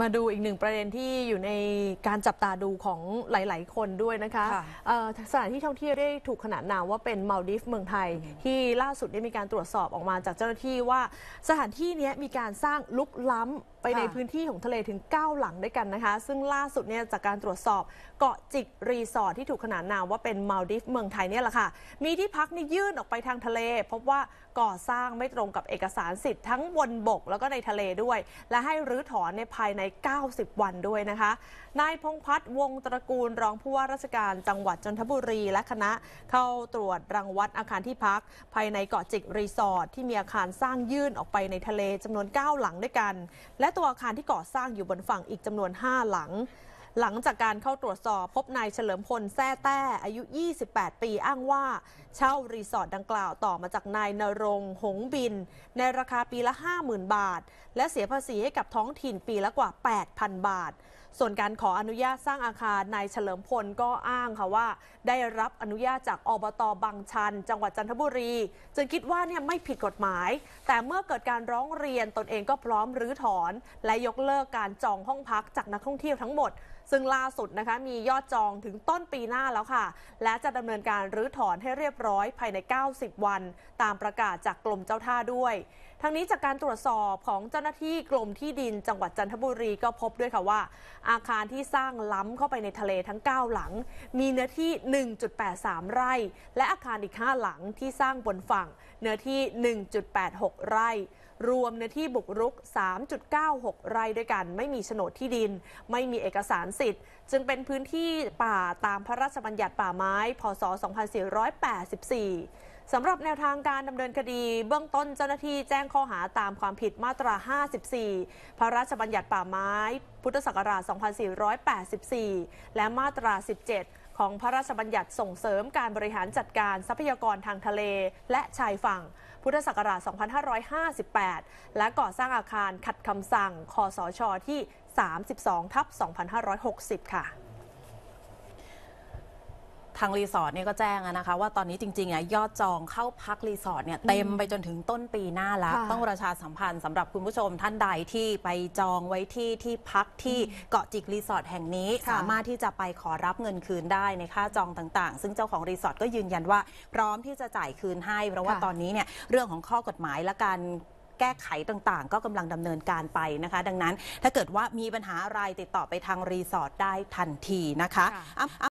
มาดูอีกหนึ่งประเด็นที่อยู่ในการจับตาดูของหลายๆ คนด้วยนะคะคะสถานที่ท่องเที่ยวได้ถูกขนานนามว่าเป็นมาลดิฟเมืองไทย ที่ล่าสุดได้มีการตรวจสอบออกมาจากเจ้าหน้าที่ว่า สถานที่นี้มีการสร้างลุกล้ำไปในพื้นที่ของทะเลถึง 9 หลังด้วยกันนะคะ ซึ่งล่าสุดเนี่ยจากการตรวจสอบเกาะจิกรีสอร์ทที่ถูกขนานนามว่าเป็นมาลดิฟเมืองไทยเนี่ยแหละค่ะ มีที่พักนี่ยื่นออกไปทางทะเลพบว่าก่อสร้างไม่ตรงกับเอกสารสิทธิ์ทั้งบนบกแล้วก็ในทะเลด้วย และให้รื้อถอนในภายใน 90 วันด้วยนะคะ นายพงพัฒน์วงตระกูลรองผู้ว่าราชการจังหวัดจันทบุรี และคณะเข้าตรวจรังวัดอาคารที่พักภายในเกาะจิกรีสอร์ทที่มีอาคารสร้างยื่นออกไปในทะเลจำนวน9หลังด้วยกันและตัวอาคารที่ก่อสร้างอยู่บนฝั่งอีกจำนวน 5 หลัง หลังจากการเข้าตรวจสอบพบนายเฉลิมพลแท้แต้ อายุ 28 ปีอ้างว่า เช่ารีสอร์ทดังกล่าวต่อมาจากนายนรงหงบิน ในราคาปีละ 50,000 บาท และเสียภาษีให้กับท้องถิ่นปีละกว่า 8,000 บาทส่วนการขออนุญาตสร้างอาคาร นายเฉลิมพลก็อ้างค่ะว่า ได้รับอนุญาตจากอบตบางชันจังหวัดจันทบุรี จึงคิดว่าเนี่ยไม่ผิดกฎหมาย แต่เมื่อเกิดการร้องเรียนตนเองก็พร้อมรื้อถอน และยกเลิกการจองห้องพักจากนักท่องเที่ยวทั้งหมด ซึ่งล่าสุดนะคะมียอดจองถึงต้นปีหน้าแล้วค่ะ และจะดำเนินการรื้อถอนให้เรียบร้อยภายใน 90 วัน ตามประกาศจากกรมเจ้าท่าด้วย ทั้งนี้จากการตรวจสอบของเจ้าหน้าที่กรมที่ดินจังหวัดจันทบุรีก็พบด้วยค่ะว่าอาคารที่สร้างล้ำเข้าไปในทะเลทั้ง 9 หลัง มีเนื้อที่ 1.83 ไร่ และอาคารอีก 5 หลังที่สร้างบนฝั่งเนื้อที่ 1.86 ไร่ รวมเนื้อที่บุกรุก 3.96 ไร่ด้วยกัน ไม่มีโฉนดที่ดิน ไม่มีเอกสารสิทธิ์ จึงเป็นพื้นที่ป่าตามพระราชบัญญัติป่าไม้ พศ 2484สำหรับแนวทางการดำเนินคดีเบื้องต้นเจ้าหน้าที่แจ้งข้อหาตามความผิดมาตรา 54 พระราชบัญญัติป่าไม้ พุทธศักราช 2484 และมาตรา 17 ของพระราชบัญญัติส่งเสริมการบริหารจัดการทรัพยากรทางทะเลและชายฝั่ง พุทธศักราช 2558 และก่อสร้างอาคารขัดคำสั่ง คสชที่ 32ทับ 2560 ค่ะทางรีสอร์ทเนี่ยก็แจ้งนะคะ ว่าตอนนี้จริงๆอ่ะยอดจองเข้าพักรีสอร์ทเนี่ยเต็มไปจนถึงต้นปีหน้าแล้วต้องประชาสัมพันธ์สำหรับคุณผู้ชมท่านใดที่ไปจองไว้ที่ที่พักที่เกาะจิกรีสอร์ทแห่งนี้สามารถที่จะไปขอรับเงินคืนได้ในค่าจองต่าง ๆ ซึ่งเจ้าของรีสอร์ทก็ยืนยันว่าพร้อมที่จะจ่ายคืนให้ เพราะว่าตอนนี้เนี่ยเรื่องของข้อกฎหมายและการแก้ไขต่างๆ ก็กำลังดำเนินการไปนะคะ ดังนั้นถ้าเกิดว่ามีปัญหาอะไรติดต่อไปทางรีสอร์ทได้ทันทีนะคะ